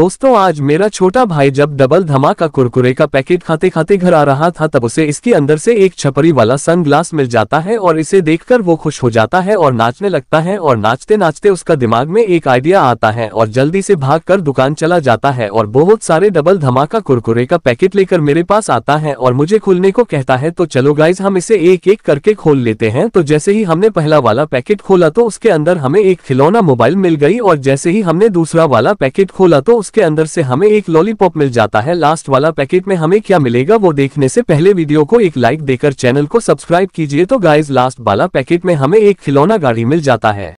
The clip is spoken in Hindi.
दोस्तों आज मेरा छोटा भाई जब डबल धमाका कुरकुरे का पैकेट खाते खाते घर आ रहा था तब उसे इसके अंदर से एक छपरी वाला सनग्लास मिल जाता है और इसे देखकर वो खुश हो जाता है और नाचने लगता है और नाचते नाचते उसका दिमाग में एक आइडिया आता है और जल्दी से भाग कर दुकान चला जाता है और बहुत सारे डबल धमाका कुरकुरे का पैकेट लेकर मेरे पास आता है और मुझे खोलने को कहता है तो चलो गाइज हम इसे एक एक करके खोल लेते हैं तो जैसे ही हमने पहला वाला पैकेट खोला तो उसके अंदर हमें एक खिलौना मोबाइल मिल गई और जैसे ही हमने दूसरा वाला पैकेट खोला तो उसके अंदर से हमें एक लॉलीपॉप मिल जाता है लास्ट वाला पैकेट में हमें क्या मिलेगा वो देखने से पहले वीडियो को एक लाइक देकर चैनल को सब्सक्राइब कीजिए तो गाइज लास्ट वाला पैकेट में हमें एक खिलौना गाड़ी मिल जाता है